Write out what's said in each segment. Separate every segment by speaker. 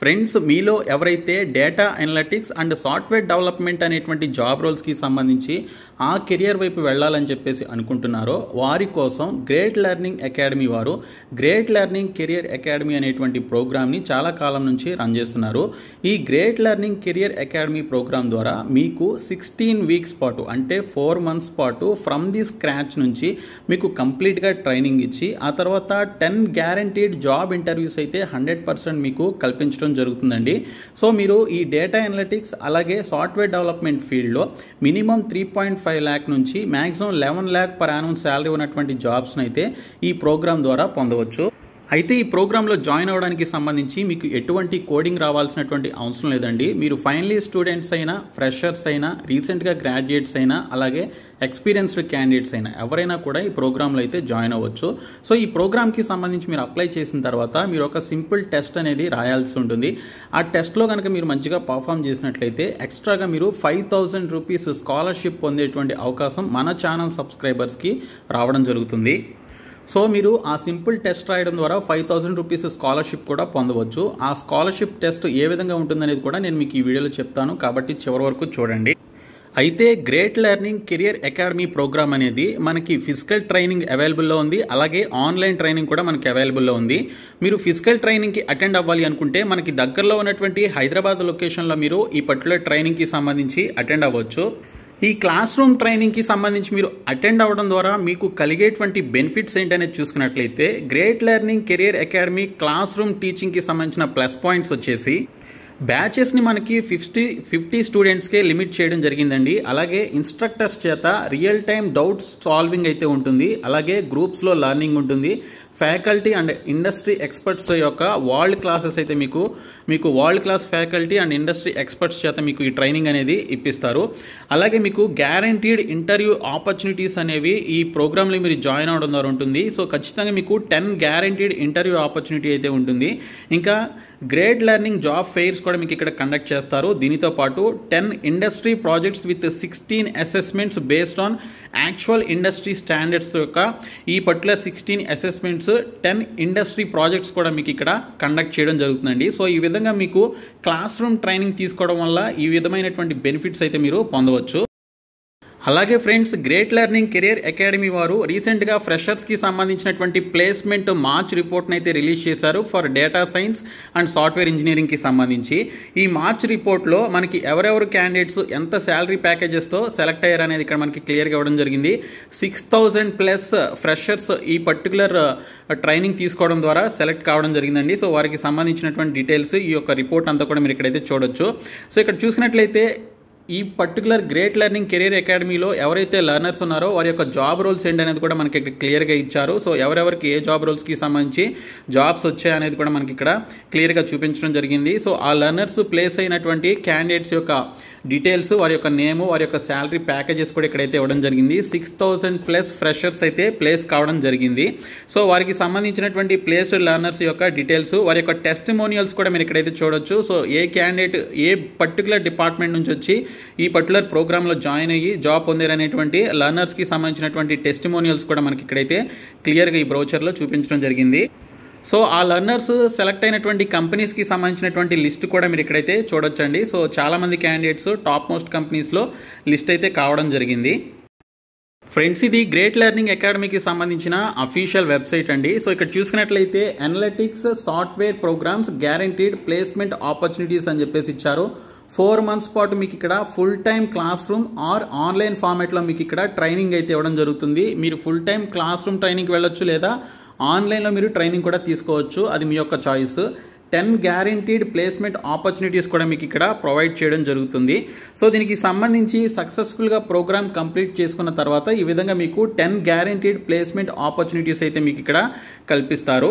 Speaker 1: friends మీలో ఎవరైతే data analytics and software development అనేటువంటి జాబ్ రోల్స్కి సంబంధించి ఆ కెరియర్ వైపు వెళ్ళాలని చెప్పేసి అనుకుంటున్నారో వారి కోసం గ్రేట్ లెర్నింగ్ అకాడమీ వారు గ్రేట్ లెర్నింగ్ కెరియర్ అకాడమీ అనేటువంటి ప్రోగ్రామ్ని చాలా కాలం నుంచి రన్ చేస్తున్నారు ఈ great learning career academy program ద్వారా మీకు సిక్స్టీన్ వీక్స్ పాటు అంటే ఫోర్ మంత్స్ పాటు ఫ్రమ్ ది స్క్రాచ్ నుంచి మీకు కంప్లీట్గా ట్రైనింగ్ ఇచ్చి ఆ తర్వాత టెన్ గ్యారంటీడ్ జాబ్ ఇంటర్వ్యూస్ అయితే హండ్రెడ్ పర్సెంట్ మీకు కల్పించడం అందించడం జరుగుతుందండి సో మీరు ఈ డేటా అనలిటిక్స్ అలాగే సాఫ్ట్వేర్ డెవలప్మెంట్ ఫీల్డ్లో minimum three point five lakh నుంచి maximum eleven lakh per annum salary ఉన్నటువంటి జాబ్స్ని అయితే ఈ ప్రోగ్రామ్ ద్వారా పొందవచ్చు అయితే ఈ ప్రోగ్రాంలో జాయిన్ అవ్వడానికి సంబంధించి మీకు ఎటువంటి కోడింగ్ రావాల్సినటువంటి అవసరం లేదండి మీరు ఫైనలీ స్టూడెంట్స్ అయినా ఫ్రెషర్స్ అయినా రీసెంట్గా గ్రాడ్యుయేట్స్ అయినా అలాగే ఎక్స్పీరియన్స్డ్ క్యాండిడేట్స్ అయినా ఎవరైనా కూడా ఈ ప్రోగ్రాంలో అయితే జాయిన్ అవ్వచ్చు సో ఈ ప్రోగ్రామ్కి సంబంధించి మీరు అప్లై చేసిన తర్వాత మీరు ఒక సింపుల్ టెస్ట్ అనేది రాయాల్సి ఉంటుంది ఆ టెస్ట్లో కనుక మీరు మంచిగా పర్ఫామ్ చేసినట్లయితే ఎక్స్ట్రాగా మీరు ఫైవ్ థౌజండ్ రూపీస్ స్కాలర్షిప్ పొందేటువంటి అవకాశం మన ఛానల్ సబ్స్క్రైబర్స్కి రావడం జరుగుతుంది సో మీరు ఆ సింపుల్ టెస్ట్ రాయడం ద్వారా ఫైవ్ థౌసండ్ రూపీస్ స్కాలర్షిప్ కూడా పొందవచ్చు ఆ స్కాలర్షిప్ టెస్ట్ ఏ విధంగా ఉంటుందనేది కూడా నేను మీకు ఈ వీడియోలో చెప్తాను కాబట్టి చివరి వరకు చూడండి అయితే great learning career academy program అనేది మనకి ఫిజికల్ ట్రైనింగ్ అవైలబుల్లో ఉంది అలాగే ఆన్లైన్ ట్రైనింగ్ కూడా మనకి అవైలబుల్లో ఉంది మీరు ఫిజికల్ ట్రైనింగ్కి అటెండ్ అవ్వాలి అనుకుంటే మనకి దగ్గరలో ఉన్నటువంటి హైదరాబాద్ లొకేషన్లో మీరు ఈ పర్టికులర్ ట్రైనింగ్కి సంబంధించి అటెండ్ అవ్వచ్చు ఈ క్లాస్ రూమ్ ట్రైనింగ్కి సంబంధించి మీరు అటెండ్ అవ్వడం ద్వారా మీకు కలిగేటువంటి బెనిఫిట్స్ ఏంటనేది చూసుకున్నట్లయితే great learning career academy classroom టీచింగ్కి సంబంధించిన ప్లస్ పాయింట్స్ వచ్చేసి బ్యాచెస్ని మనకి ఫిఫ్టీ ఫిఫ్టీ స్టూడెంట్స్కే లిమిట్ చేయడం జరిగిందండి అలాగే ఇన్స్ట్రక్టర్స్ చేత రియల్ టైం డౌట్స్ సాల్వింగ్ అయితే ఉంటుంది అలాగే గ్రూప్స్లో లర్నింగ్ ఉంటుంది ఫ్యాకల్టీ అండ్ ఇండస్ట్రీ ఎక్స్పర్ట్స్ యొక్క వరల్డ్ క్లాసెస్ అయితే మీకు మీకు world class faculty and industry experts చేత మీకు ఈ ట్రైనింగ్ అనేది ఇప్పిస్తారు అలాగే మీకు గ్యారంటీడ్ ఇంటర్వ్యూ ఆపర్చునిటీస్ అనేవి ఈ ప్రోగ్రామ్లో మీరు జాయిన్ అవడం ద్వారా ఉంటుంది సో ఖచ్చితంగా మీకు టెన్ గ్యారంటీడ్ ఇంటర్వ్యూ ఆపర్చునిటీ అయితే ఉంటుంది ఇంకా గ్రేట్ లెర్నింగ్ జాబ్ ఫెయిర్స్ కూడా మీకు ఇక్కడ కండక్ట్ చేస్తారు దీనితో పాటు ten industry projects with sixteen assessments based on actual industry standards యొక్క ఈ particular sixteen assessments ten industry projects కూడా మీకు ఇక్కడ కండక్ట్ చేయడం జరుగుతుందండి సో ఈ విధంగా మీకు క్లాస్ రూమ్ ట్రైనింగ్ తీసుకోవడం వల్ల ఈ విధమైనటువంటి బెనిఫిట్స్ అయితే మీరు పొందవచ్చు అలాగే friends great learning career academy వారు రీసెంట్గా ఫ్రెషర్స్కి సంబంధించినటువంటి ప్లేస్మెంట్ మార్చ్ రిపోర్ట్ని అయితే రిలీజ్ చేశారు for data science and software ఇంజనీరింగ్కి సంబంధించి ఈ మార్చ్ రిపోర్ట్లో మనకి ఎవరెవరు క్యాండిడేట్స్ ఎంత శాలరీ ప్యాకేజెస్తో సెలెక్ట్ అయ్యారు అనేది ఇక్కడ మనకి క్లియర్గా ఇవ్వడం జరిగింది సిక్స్ థౌజండ్ ప్లస్ ఫ్రెషర్స్ ఈ పర్టికులర్ ట్రైనింగ్ uh, తీసుకోవడం ద్వారా సెలెక్ట్ కావడం జరిగిందండి సో వారికి సంబంధించినటువంటి డీటెయిల్స్ ఈ యొక్క రిపోర్ట్ అంతా కూడా మీరు ఇక్కడైతే చూడొచ్చు సో ఇక్కడ చూసినట్లయితే ఈ పర్టికులర్ గ్రేట్ లెర్నింగ్ కెరీర్ అకాడమీలో ఎవరైతే లర్నర్స్ ఉన్నారో వారి యొక్క జాబ్ రోల్స్ ఏంటి అనేది కూడా మనకి ఇక్కడ క్లియర్గా ఇచ్చారు సో ఎవరెవరికి ఏ జాబ్ రోల్స్కి సంబంధించి జాబ్స్ వచ్చాయనేది కూడా మనకి ఇక్కడ క్లియర్గా చూపించడం జరిగింది సో ఆ లర్నర్స్ ప్లేస్ అయినటువంటి క్యాండిడేట్స్ యొక్క డీటెయిల్స్ వారి యొక్క నేము వారి యొక్క శాలరీ ప్యాకేజెస్ కూడా ఇక్కడైతే ఇవ్వడం జరిగింది సిక్స్ థౌసండ్ ప్లస్ ఫ్రెషర్స్ అయితే ప్లేస్ కావడం జరిగింది సో వారికి సంబంధించినటువంటి ప్లేస్డ్ లర్నర్స్ యొక్క డీటెయిల్స్ వారి యొక్క టెస్టిమోనియల్స్ కూడా మీరు ఇక్కడైతే చూడొచ్చు సో ఏ క్యాండిడేట్ ఏ పర్టికులర్ డిపార్ట్మెంట్ నుంచి వచ్చి ఈ పర్టికులర్ ప్రోగ్రామ్లో జాయిన్ అయ్యి జాబ్ పొందారనేటువంటి లర్నర్స్కి సంబంధించినటువంటి టెస్టిమోనియల్స్ కూడా మనకి ఇక్కడైతే క్లియర్గా ఈ బ్రౌచర్లో చూపించడం జరిగింది సో ఆ లర్నర్స్ సెలెక్ట్ అయినటువంటి కంపెనీస్కి సంబంధించినటువంటి లిస్ట్ కూడా మీరు ఇక్కడైతే చూడొచ్చండి సో చాలామంది క్యాండిడేట్స్ టాప్ మోస్ట్ కంపెనీస్లో లిస్ట్ అయితే కావడం జరిగింది ఫ్రెండ్స్ ఇది గ్రేట్ లెర్నింగ్ అకాడమీకి సంబంధించిన అఫీషియల్ వెబ్సైట్ అండి సో ఇక్కడ చూసుకున్నట్లయితే analytics software programs guaranteed placement opportunities అని చెప్పేసి ఇచ్చారు ఫోర్ మంత్స్ పాటు మీకు ఇక్కడ full time classroom or online ఫార్మేట్లో మీకు ఇక్కడ ట్రైనింగ్ అయితే ఇవ్వడం జరుగుతుంది మీరు ఫుల్ టైం క్లాస్ రూమ్ ట్రైనింగ్కి వెళ్ళొచ్చు లేదా ఆన్లైన్లో మీరు ట్రైనింగ్ కూడా తీసుకోవచ్చు అది మీ యొక్క choice ten guaranteed placement opportunities కూడా మీకు ఇక్కడ ప్రొవైడ్ చేయడం జరుగుతుంది సో దీనికి సంబంధించి సక్సెస్ఫుల్గా ప్రోగ్రామ్ కంప్లీట్ చేసుకున్న తర్వాత ఈ విధంగా మీకు టెన్ గ్యారంటీడ్ ప్లేస్మెంట్ ఆపర్చునిటీస్ అయితే మీకు ఇక్కడ కల్పిస్తారు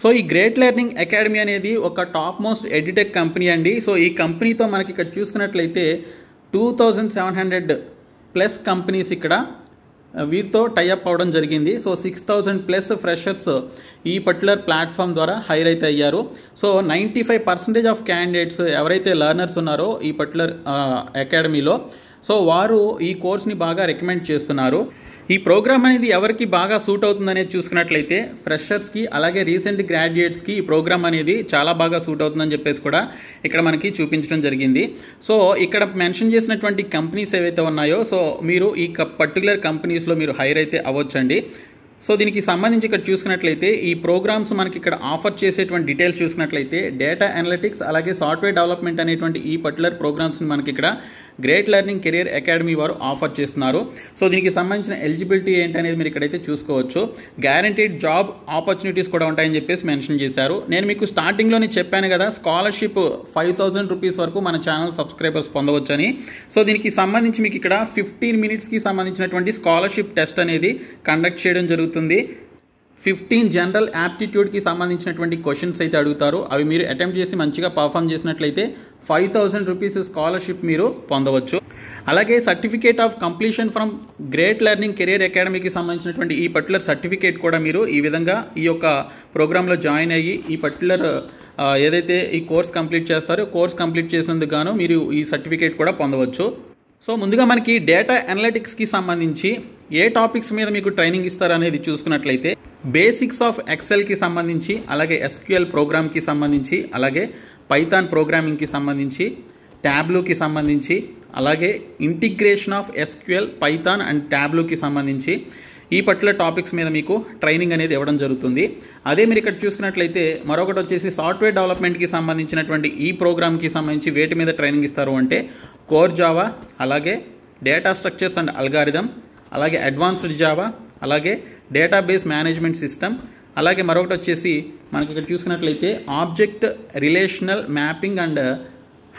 Speaker 1: సో ఈ గ్రేట్ లెర్నింగ్ అకాడమీ అనేది ఒక టాప్ మోస్ట్ ఎడిటెక్ కంపెనీ అండి సో ఈ కంపెనీతో మనకి ఇక్కడ చూసుకున్నట్లయితే two thousand seven hundred plus companies ఇక్కడ వీరితో టైఅప్ అవ్వడం జరిగింది so six thousand plus freshers ఈ పర్టికులర్ ప్లాట్ఫామ్ ద్వారా హైర్ అయితే అయ్యారు so ninety five percentage of candidates ఎవరైతే లర్నర్స్ ఉన్నారో ఈ పర్టికులర్ అకాడమీలో సో వారు ఈ కోర్స్ని బాగా రికమెండ్ చేస్తున్నారు ఈ ప్రోగ్రామ్ అనేది ఎవరికి బాగా సూట్ అవుతుంది అనేది చూసుకున్నట్లయితే ఫ్రెషర్స్కి అలాగే రీసెంట్ గ్రాడ్యుయేట్స్కి ఈ ప్రోగ్రామ్ అనేది చాలా బాగా సూట్ అవుతుందని చెప్పేసి కూడా ఇక్కడ మనకి చూపించడం జరిగింది సో ఇక్కడ మెన్షన్ చేసినటువంటి కంపెనీస్ ఏవైతే ఉన్నాయో సో మీరు ఈ పర్టికులర్ కంపెనీస్లో మీరు హైర్ అయితే అవ్వచ్చండి సో దీనికి సంబంధించి ఇక్కడ చూసుకున్నట్లయితే ఈ ప్రోగ్రామ్స్ మనకి ఇక్కడ ఆఫర్ చేసేటువంటి డీటెయిల్స్ చూసుకున్నట్లయితే డేటా అనలిటిక్స్ అలాగే సాఫ్ట్వేర్ డెవలప్మెంట్ అనేటువంటి ఈ పర్టికులర్ ప్రోగ్రామ్స్ని మనకి ఇక్కడ గ్రేట్ లెర్నింగ్ కెరియర్ అకాడమీ వారు ఆఫర్ చేస్తున్నారు సో దీనికి సంబంధించిన ఎలిజిబిలిటీ ఏంటనేది మీరు ఇక్కడైతే చూసుకోవచ్చు గ్యారంటీడ్ జాబ్ ఆపర్చునిటీస్ కూడా ఉంటాయని చెప్పేసి మెన్షన్ చేశారు నేను మీకు స్టార్టింగ్లోనే చెప్పాను కదా స్కాలర్షిప్ ఫైవ్ థౌసండ్ రూపీస్ వరకు మన ఛానల్ సబ్స్క్రైబర్స్ పొందవచ్చని సో దీనికి సంబంధించి మీకు ఇక్కడ ఫిఫ్టీన్ మినిట్స్కి సంబంధించినటువంటి స్కాలర్షిప్ టెస్ట్ అనేది కండక్ట్ చేయడం జరుగుతుంది జరుగుతుంది ఫిఫ్టీన్ జనరల్ యాప్టిట్యూడ్కి సంబంధించినటువంటి క్వశ్చన్స్ అయితే అడుగుతారు అవి మీరు అటెంప్ట్ చేసి మంచిగా పర్ఫామ్ చేసినట్లయితే ఫైవ్ థౌజండ్ రూపీస్ స్కాలర్షిప్ మీరు పొందవచ్చు అలాగే certificate of completion from great learning career అకాడమీకి సంబంధించినటువంటి ఈ పర్టికులర్ సర్టిఫికేట్ కూడా మీరు ఈ విధంగా ఈ యొక్క ప్రోగ్రాంలో జాయిన్ అయ్యి ఈ పర్టికులర్ ఏదైతే ఈ కోర్స్ కంప్లీట్ చేస్తారో కోర్స్ కంప్లీట్ చేసినందుకు గాను మీరు ఈ సర్టిఫికేట్ కూడా పొందవచ్చు సో ముందుగా మనకి డేటా అనలిటిక్స్కి సంబంధించి ఏ టాపిక్స్ మీద మీకు ట్రైనింగ్ ఇస్తారనేది చూసుకున్నట్లయితే బేసిక్స్ ఆఫ్ ఎక్సెల్కి సంబంధించి అలాగే ఎస్క్యూఎల్ ప్రోగ్రామ్కి సంబంధించి అలాగే పైథాన్ ప్రోగ్రామింగ్కి సంబంధించి ట్యాబ్లూకి సంబంధించి అలాగే integration of SQL Python and ట్యాబ్లూకి సంబంధించి ఈ పట్ల టాపిక్స్ మీద మీకు ట్రైనింగ్ అనేది ఇవ్వడం జరుగుతుంది అదే మీరు ఇక్కడ చూసుకున్నట్లయితే మరొకటి వచ్చేసి సాఫ్ట్వేర్ డెవలప్మెంట్కి సంబంధించినటువంటి ఈ ప్రోగ్రామ్కి సంబంధించి వేటి మీద ట్రైనింగ్ ఇస్తారు అంటే కోర్ జావా అలాగే డేటా స్ట్రక్చర్స్ అండ్ అల్గారిథం అలాగే అడ్వాన్స్డ్ జావా అలాగే డేటాబేస్ మేనేజ్మెంట్ సిస్టమ్ అలాగే మరొకటి వచ్చేసి మనకి ఇక్కడ చూసుకున్నట్లయితే object relational mapping and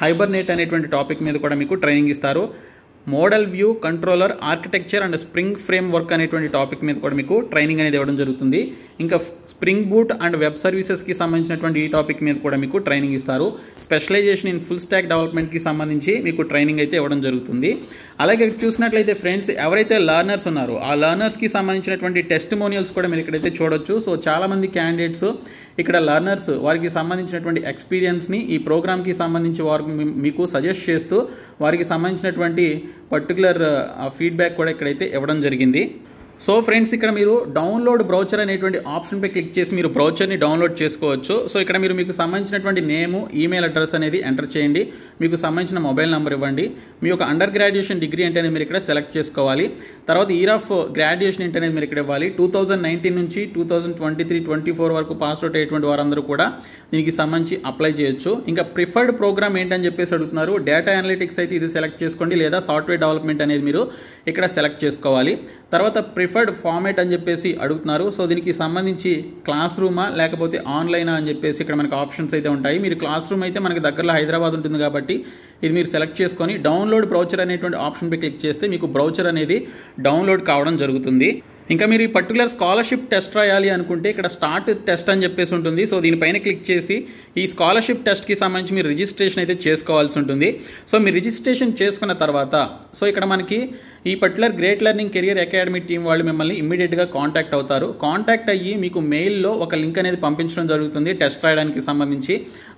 Speaker 1: Hibernate అనేటువంటి టాపిక్ మీద కూడా మీకు ట్రైనింగ్ ఇస్తారు model view controller architecture and spring framework అనేటువంటి టాపిక్ మీద కూడా మీకు ట్రైనింగ్ అనేది ఇవ్వడం జరుగుతుంది ఇంకా స్ప్రింగ్ బూట్ అండ్ వెబ్ సర్వీసెస్కి సంబంధించినటువంటి ఈ టాపిక్ మీద కూడా మీకు ట్రైనింగ్ ఇస్తారు స్పెషలైజేషన్ ఇన్ ఫుల్ స్టాక్ డెవలప్మెంట్కి సంబంధించి మీకు ట్రైనింగ్ అయితే ఇవ్వడం జరుగుతుంది అలాగే చూసినట్లయితే ఫ్రెండ్స్ ఎవరైతే లర్నర్స్ ఉన్నారో ఆ లర్నర్స్కి సంబంధించినటువంటి టెస్ట్ మోనియల్స్ కూడా మీరు ఇక్కడైతే చూడొచ్చు సో చాలామంది క్యాండిడేట్స్ ఇక్కడ లర్నర్స్ వారికి సంబంధించినటువంటి ఎక్స్పీరియన్స్ని ఈ ప్రోగ్రామ్కి సంబంధించి వారికి మీకు సజెస్ట్ చేస్తూ వారికి సంబంధించినటువంటి పర్టికులర్ ఫీడ్బ్యాక్ కూడా ఇక్కడైతే ఇవ్వడం జరిగింది సో ఫ్రెండ్స్ ఇక్కడ మీరు డౌన్లోడ్ బ్రౌచర్ అనేటువంటి ఆప్షన్పై క్లిక్ చేసి మీరు బ్రౌచర్ని డౌన్లోడ్ చేసుకోవచ్చు సో ఇక్కడ మీరు మీకు సంబంధించినటువంటి నేము ఈమెయిల్ అడ్రస్ అనేది ఎంటర్ చేయండి మీకు సంబంధించిన మొబైల్ నెంబర్ ఇవ్వండి మీ యొక్క అండర్ గ్రాడ్యుయేషన్ డిగ్రీ అంటే మీరు ఇక్కడ సెలెక్ట్ చేసుకోవాలి తర్వాత ఇయర్ ఆఫ్ గ్రాడ్యుయేషన్ ఏంటనేది మీరు ఇక్కడ ఇవ్వాలి టూ థౌజండ్ నుంచి two thousand twenty three twenty four వరకు పాస్ అవుట్ అయ్యేటువంటి వారందరూ కూడా దీనికి సంబంధించి అప్లై చేయొచ్చు ఇంకా ప్రిఫర్డ్ ప్రోగ్రామ్ ఏంటని చెప్పేసి అడుగుతున్నారు డేటా అనలిటిక్స్ అయితే ఇది సెలెక్ట్ చేసుకోండి లేదా సాఫ్ట్వేర్ డెవలప్మెంట్ అనేది మీరు ఇక్కడ సెలెక్ట్ చేసుకోవాలి తర్వాత ప్రిఫర్డ్ ఫార్మేట్ అని చెప్పేసి అడుగుతున్నారు సో దీనికి సంబంధించి క్లాస్ రూమా లేకపోతే ఆన్లైనా అని చెప్పేసి ఇక్కడ మనకి ఆప్షన్స్ అయితే ఉంటాయి మీరు క్లాస్ రూమ్ అయితే మనకి దగ్గరలో హైదరాబాద్ ఉంటుంది కాబట్టి ఇది మీరు సెలెక్ట్ చేసుకొని డౌన్లోడ్ బ్రౌచర్ అనేటువంటి ఆప్షన్పై క్లిక్ చేస్తే మీకు బ్రౌచర్ అనేది డౌన్లోడ్ కావడం జరుగుతుంది ఇంకా మీరు ఈ పర్టికులర్ స్కాలర్షిప్ టెస్ట్ రాయాలి అనుకుంటే ఇక్కడ స్టార్ట్ టెస్ట్ అని చెప్పేసి ఉంటుంది సో దీనిపైన క్లిక్ చేసి ఈ స్కాలర్షిప్ టెస్ట్కి సంబంధించి మీరు రిజిస్ట్రేషన్ అయితే చేసుకోవాల్సి ఉంటుంది సో మీరు రిజిస్ట్రేషన్ చేసుకున్న తర్వాత సో ఇక్కడ మనకి ఈ particular great learning career academy team వాళ్ళు మిమ్మల్ని ఇమ్మీడియట్గా కాంటాక్ట్ అవుతారు కాంటాక్ట్ అయ్యి మీకు మెయిల్లో ఒక లింక్ అనేది పంపించడం జరుగుతుంది టెస్ట్ రాయడానికి సంబంధించి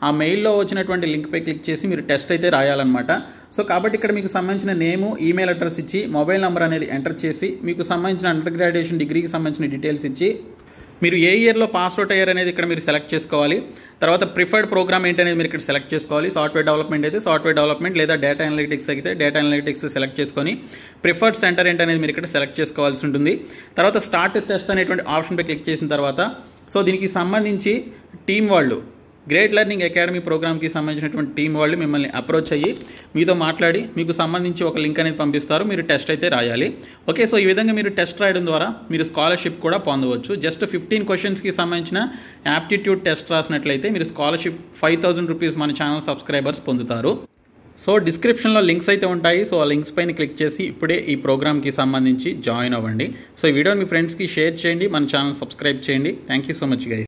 Speaker 1: ఆ మెయిల్లో వచ్చినటువంటి లింక్పై క్లిక్ చేసి మీరు టెస్ట్ అయితే రాయాలన్నమాట సో కాబట్టి ఇక్కడ మీకు సంబంధించిన నేము ఈమెయిల్ అడ్రస్ ఇచ్చి మొబైల్ నెంబర్ అనేది ఎంటర్ చేసి మీకు సంబంధించిన అండర్ గ్రాడ్యుయేషన్ డిగ్రీకి సంబంధించిన డీటెయిల్స్ ఇచ్చి మీరు ఏ ఇయర్లో పాస్అవుట్ అయ్యారు అనేది ఇక్కడ మీరు సెలెక్ట్ చేసుకోవాలి తర్వాత ప్రిఫర్డ్ ప్రోగ్రామ్ ఏంటనేది మీరు ఇక్కడ సెలెక్ట్ చేసుకోవాలి సాఫ్ట్వేర్ డెవలప్మెంట్ అయితే సాఫ్ట్వేర్ డెవలప్మెంట్ లేదా డేటా అనలిటిక్స్ అయితే డేటా అనలిటిక్స్ సెలెక్ట్ చేసుకొని ప్రిఫర్డ్ సెంటర్ ఏంటనేది మీరు ఇక్కడ సెలెక్ట్ చేసుకోవాల్సి ఉంటుంది తర్వాత స్టార్ట్ టెస్ట్ అనేటువంటి ఆప్షన్పై క్లిక్ చేసిన తర్వాత సో దీనికి సంబంధించి టీం వాళ్ళు గ్రేట్ లెర్నింగ్ అకాడమీ ప్రోగ్రామ్కి సంబంధించినటువంటి టీం వాళ్ళు మిమ్మల్ని అప్రోచ్ అయ్యి మీతో మాట్లాడి మీకు సంబంధించి ఒక లింక్ అనేది పంపిస్తారు మీరు టెస్ట్ అయితే రాయాలి ఓకే సో ఈ విధంగా మీరు టెస్ట్ రాయడం ద్వారా మీరు స్కాలర్షిప్ కూడా పొందవచ్చు జస్ట్ ఫిఫ్టీన్ క్వశ్చన్స్కి సంబంధించిన యాప్టిట్యూడ్ టెస్ట్ రాసినట్లయితే మీరు స్కాలర్షిప్ ఫైవ్ థౌసండ్ రూపీస్ మన ఛానల్ సబ్స్క్రైబర్స్ పొందుతారు సో డిస్క్రిప్షన్లో లింక్స్ అయితే ఉంటాయి సో ఆ లింక్స్ పైన క్లిక్ చేసి ఇప్పుడే ఈ ప్రోగ్రామ్కి సంబంధించి జాయిన్ అవ్వండి సో ఈ వీడియోని మీ ఫ్రెండ్స్కి షేర్ చేయండి మన ఛానల్ సబ్స్క్రైబ్ చేయండి thank you so much guys